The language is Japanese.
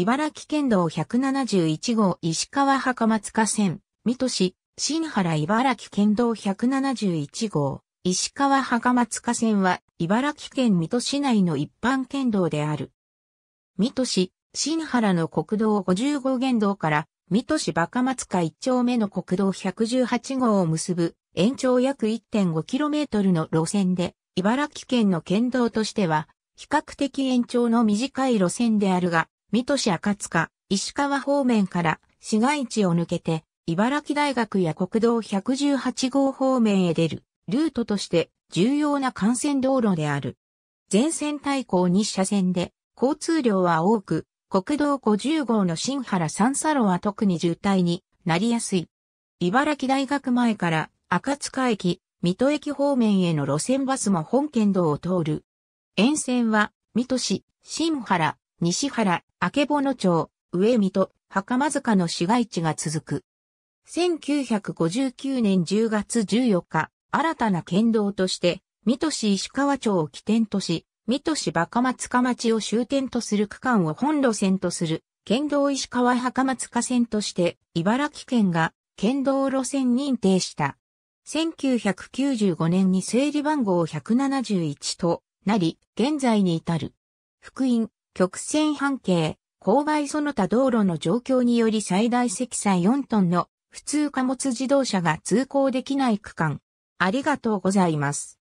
茨城県道171号石川袴河線、水戸市、新原茨城県道171号、石川袴河線は、茨城県水戸市内の一般県道である。水戸市、新原の国道55県道から、水戸市若松塚1丁目の国道118号を結ぶ、延長約 1.5km の路線で、茨城県の県道としては、比較的延長の短い路線であるが、水戸市赤塚、石川方面から市街地を抜けて、茨城大学や国道118号方面へ出るルートとして重要な幹線道路である。全線対向2車線で交通量は多く、国道50号の新原三佐路は特に渋滞になりやすい。茨城大学前から赤塚駅、水戸駅方面への路線バスも本県道を通る。沿線は、水戸市、新原、西原、明の町、上見と、袴塚の市街地が続く。1959年10月14日、新たな県道として、水戸市石川町を起点とし、水戸市若松塚町を終点とする区間を本路線とする、県道石川袴塚線として、茨城県が県道路線認定した。1995年に整理番号171となり、現在に至る。福音、曲線半径、勾配その他道路の状況により最大積載4トンの普通貨物自動車が通行できない区間。ありがとうございます。